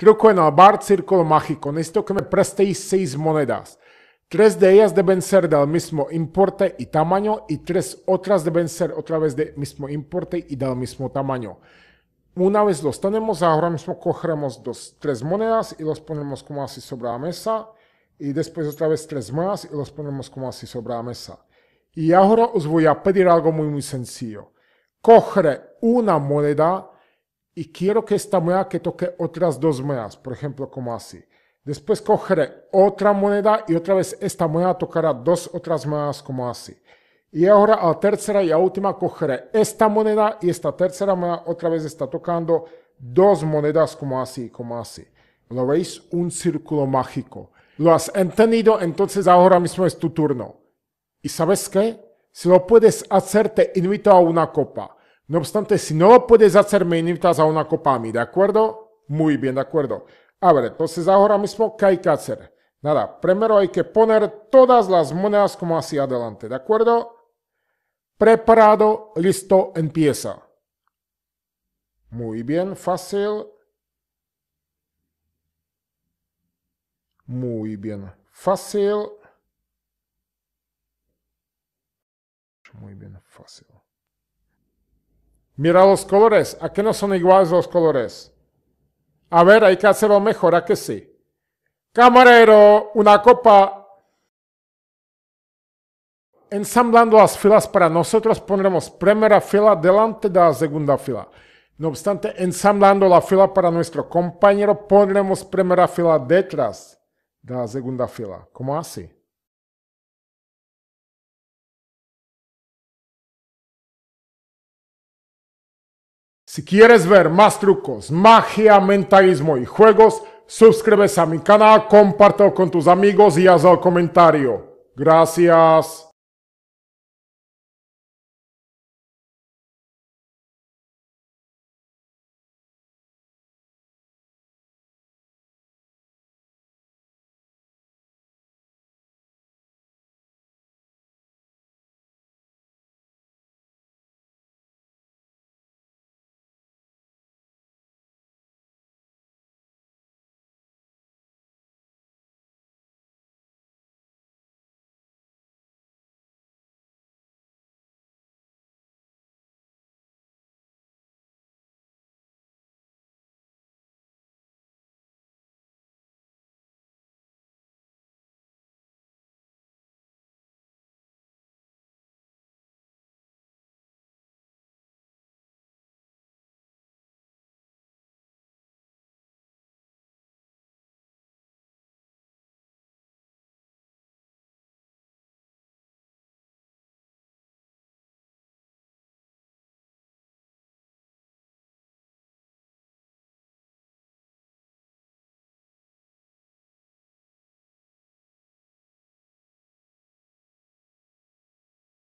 Creo que en el bar Círculo Mágico. Necesito que me prestéis seis monedas. Tres de ellas deben ser del mismo importe y tamaño y tres otras deben ser otra vez del mismo importe y del mismo tamaño. Una vez los tenemos, ahora mismo cogeremos dos, tres monedas y los ponemos como así sobre la mesa. Y después otra vez tres más y los ponemos como así sobre la mesa. Y ahora os voy a pedir algo muy muy sencillo. Coger una moneda y quiero que esta moneda que toque otras dos monedas, por ejemplo, como así. Después cogeré otra moneda y otra vez esta moneda tocará dos otras monedas como así. Y ahora a la tercera y a última cogeré esta moneda y esta tercera moneda otra vez está tocando dos monedas como así, como así. ¿Lo veis? Un círculo mágico. ¿Lo has entendido? Entonces ahora mismo es tu turno. ¿Y sabes qué? Si lo puedes hacer, te invito a una copa. No obstante, si no lo puedes hacer, me invitas a una copa a mí, ¿de acuerdo? Muy bien, de acuerdo. A ver, entonces ahora mismo, ¿qué hay que hacer? Nada, primero hay que poner todas las monedas como hacia adelante, ¿de acuerdo? Preparado, listo, empieza. Muy bien, fácil. Muy bien, fácil. Muy bien, fácil. Mira los colores. ¿A qué no son iguales los colores? A ver, hay que hacerlo mejor, ¿a que sí? Camarero, una copa. Ensamblando las filas para nosotros pondremos primera fila delante de la segunda fila. No obstante, ensamblando la fila para nuestro compañero pondremos primera fila detrás de la segunda fila. ¿Cómo así? Si quieres ver más trucos, magia, mentalismo y juegos, suscríbete a mi canal, compártelo con tus amigos y haz el comentario. Gracias.